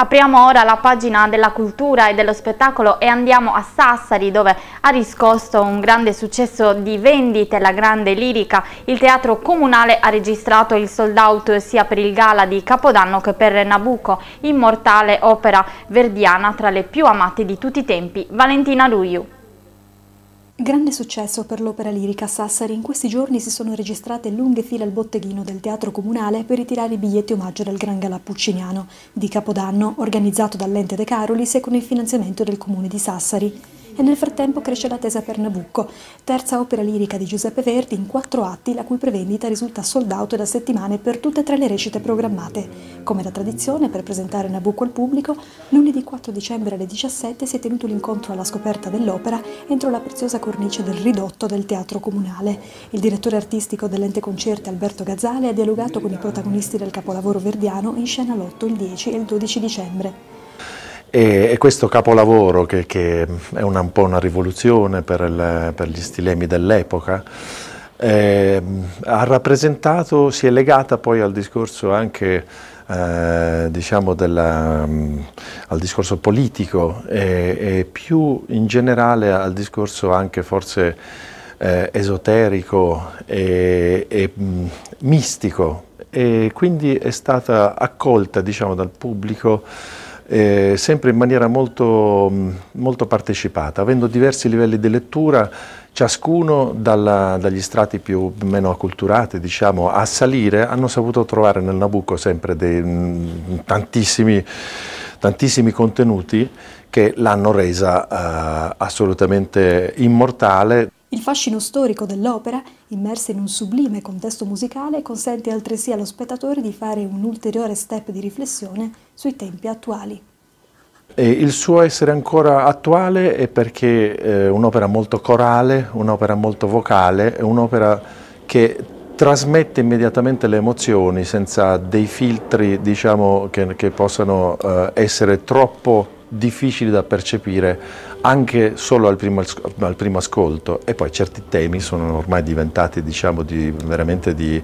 Apriamo ora la pagina della cultura e dello spettacolo e andiamo a Sassari dove ha riscosso un grande successo di vendite la grande lirica. Il teatro comunale ha registrato il sold out sia per il gala di Capodanno che per Nabucco, immortale opera verdiana tra le più amate di tutti i tempi. Valentina Ruiu. Grande successo per l'opera lirica a Sassari. In questi giorni si sono registrate lunghe file al botteghino del Teatro Comunale per ritirare i biglietti omaggio del Gran Galà Pucciniano di Capodanno, organizzato dall'ente De Carolis e con il finanziamento del Comune di Sassari e nel frattempo cresce l'attesa per Nabucco, terza opera lirica di Giuseppe Verdi in quattro atti la cui prevendita risulta sold out da settimane per tutte e tre le recite programmate. Come da tradizione, per presentare Nabucco al pubblico, lunedì 4 dicembre alle 17 si è tenuto l'incontro alla scoperta dell'opera entro la preziosa cornice del ridotto del Teatro Comunale. Il direttore artistico dell'ente concerti Alberto Gazzale ha dialogato con i protagonisti del capolavoro verdiano in scena l'8, il 10 e il 12 dicembre. E, e questo capolavoro, che, che è una, un po' una rivoluzione per, il, per gli stilemi dell'epoca, eh, ha rappresentato, si è legata poi al discorso anche eh, diciamo della, mm, al discorso politico e, e, più in generale al discorso anche forse eh, esoterico e, e um, mistico e quindi è stata accolta diciamo, dal pubblico eh, sempre in maniera molto, molto, partecipata, avendo diversi livelli di lettura, ciascuno dalla, dagli strati più meno acculturati diciamo, a salire, hanno saputo trovare nel Nabucco sempre dei, mh, tantissimi, tantissimi contenuti che l'hanno resa eh, assolutamente immortale. Il fascino storico dell'opera immersa in un sublime contesto musicale, consente altresì allo spettatore di fare un ulteriore step di riflessione sui tempi attuali. E il suo essere ancora attuale è perché è eh, un'opera molto corale, un'opera molto vocale, è un'opera che trasmette immediatamente le emozioni senza dei filtri diciamo, che, che, possano eh, essere troppo difficili da percepire anche solo al primo, al primo ascolto e poi certi temi sono ormai diventati diciamo di, veramente di,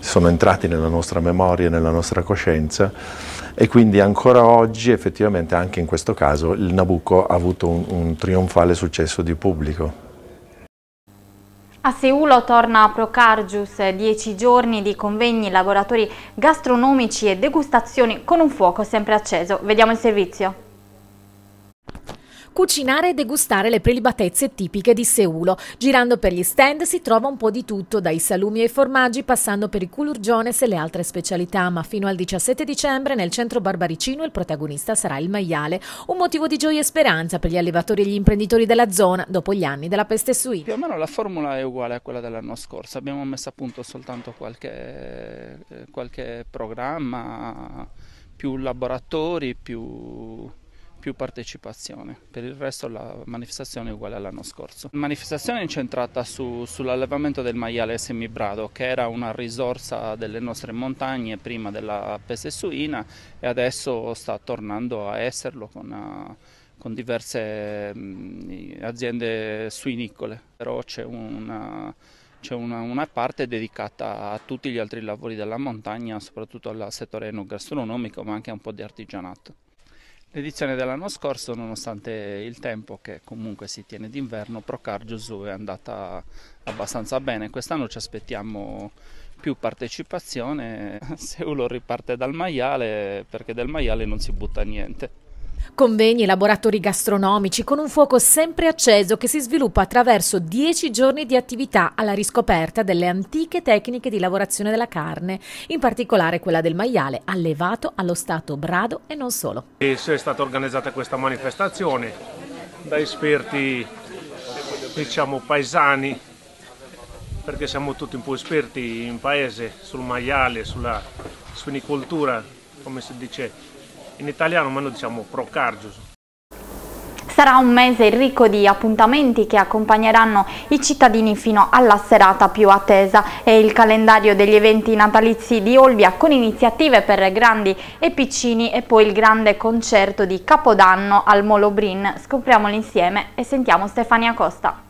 sono entrati nella nostra memoria, nella nostra coscienza e quindi ancora oggi effettivamente anche in questo caso il Nabucco ha avuto un, un trionfale successo di pubblico. A Seulo torna Procargius, dieci giorni di convegni, lavoratori gastronomici e degustazioni con un fuoco sempre acceso. Vediamo il servizio cucinare e degustare le prelibatezze tipiche di Seulo. Girando per gli stand si trova un po' di tutto, dai salumi ai formaggi, passando per i culurgiones e le altre specialità, ma fino al 17 dicembre nel centro barbaricino il protagonista sarà il maiale, un motivo di gioia e speranza per gli allevatori e gli imprenditori della zona dopo gli anni della peste suina. Più o meno la formula è uguale a quella dell'anno scorso, abbiamo messo a punto soltanto qualche, eh, qualche programma, più laboratori, più più partecipazione. Per il resto la manifestazione è uguale all'anno scorso. La manifestazione è incentrata su, sull'allevamento del maiale semibrado, che era una risorsa delle nostre montagne prima della peste suina e adesso sta tornando a esserlo con... Una, eh, con diverse mm, aziende suinicole, però c'è una, una, una, parte dedicata a tutti gli altri lavori della montagna, soprattutto al settore enogastronomico, ma anche un po' di artigianato. L'edizione dell'anno scorso, nonostante il tempo che comunque si tiene d'inverno, Procar Gesù è andata abbastanza bene. Quest'anno ci aspettiamo più partecipazione. Seulo riparte dal maiale perché del maiale non si butta niente. Convegni, laboratori gastronomici con un fuoco sempre acceso che si sviluppa attraverso dieci giorni di attività alla riscoperta delle antiche tecniche di lavorazione della carne, in particolare quella del maiale allevato allo stato brado e non solo. E è stata organizzata questa manifestazione da esperti diciamo paesani perché siamo tutti un po' esperti in paese sul maiale, sulla suinicoltura, come si dice in italiano, ma noi diciamo procargius. Sarà un mese ricco di appuntamenti che accompagneranno i cittadini fino alla serata più attesa È il calendario degli eventi natalizi di Olbia con iniziative per grandi e piccini e poi il grande concerto di Capodanno al Molobrin. Scopriamolo insieme e sentiamo Stefania Costa.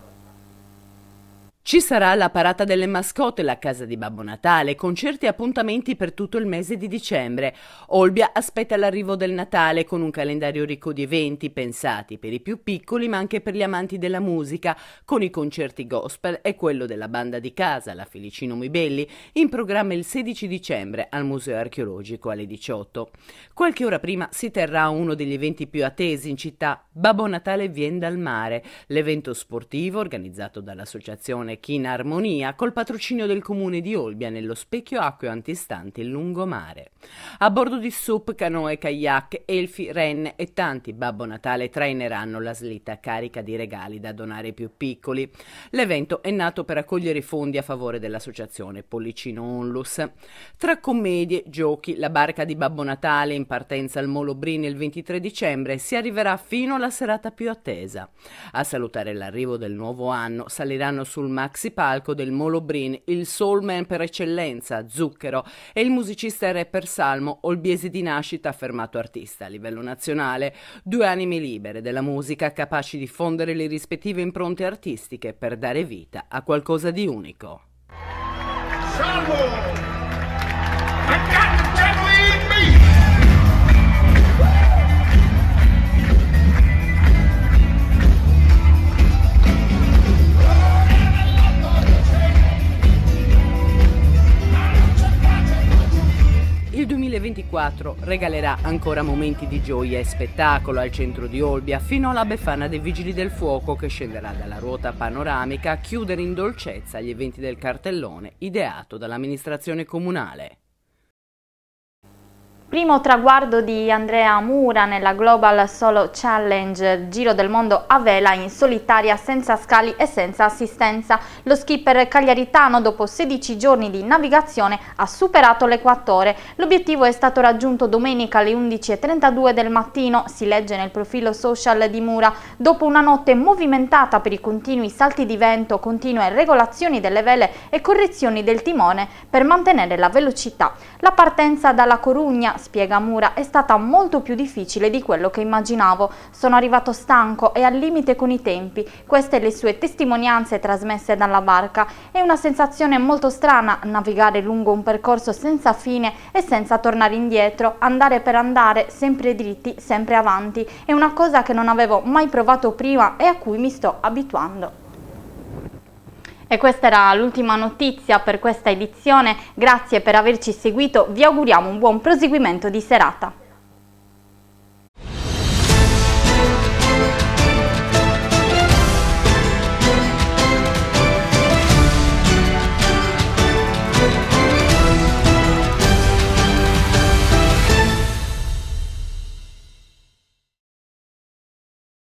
Ci sarà la parata delle mascotte, la casa di Babbo Natale, concerti e appuntamenti per tutto il mese di dicembre. Olbia aspetta l'arrivo del Natale con un calendario ricco di eventi pensati per i più piccoli ma anche per gli amanti della musica, con i concerti gospel e quello della banda di casa, la Felicino Mibelli, in programma il 16 dicembre al Museo Archeologico alle 18. Qualche ora prima si terrà uno degli eventi più attesi in città, Babbo Natale vien dal mare, l'evento sportivo organizzato dall'associazione China Armonia col patrocinio del comune di Olbia nello specchio acqueo antistante il lungomare. A bordo di SUP, canoe, kayak, elfi, renne e tanti Babbo Natale traineranno la slitta carica di regali da donare ai più piccoli. L'evento è nato per accogliere i fondi a favore dell'associazione Pollicino Onlus. Tra commedie, giochi, la barca di Babbo Natale in partenza al Molo Brini il 23 dicembre si arriverà fino alla la serata più attesa. A salutare l'arrivo del nuovo anno saliranno sul maxi palco del Molo Brin il soulman per eccellenza, Zucchero, e il musicista e rapper Salmo, olbiesi di nascita affermato artista a livello nazionale, due anime libere della musica capaci di fondere le rispettive impronte artistiche per dare vita a qualcosa di unico. Salmo! Accanto! teatro regalerà ancora momenti di gioia e spettacolo al centro di Olbia fino alla Befana dei Vigili del Fuoco che scenderà dalla ruota panoramica a chiudere in dolcezza gli eventi del cartellone ideato dall'amministrazione comunale. Primo traguardo di Andrea Mura nella Global Solo Challenge, giro del mondo a vela in solitaria senza scali e senza assistenza. Lo skipper cagliaritano dopo 16 giorni di navigazione ha superato le 4 ore. L'obiettivo è stato raggiunto domenica alle 11.32 del mattino, si legge nel profilo social di Mura. Dopo una notte movimentata per i continui salti di vento, continue regolazioni delle vele e correzioni del timone per mantenere la velocità. La partenza dalla Corugna spiega Mura, è stata molto più difficile di quello che immaginavo. Sono arrivato stanco e al limite con i tempi. Queste le sue testimonianze trasmesse dalla barca. È una sensazione molto strana navigare lungo un percorso senza fine e senza tornare indietro, andare per andare, sempre dritti, sempre avanti. È una cosa che non avevo mai provato prima e a cui mi sto abituando. E questa era l'ultima notizia per questa edizione, grazie per averci seguito, vi auguriamo un buon proseguimento di serata.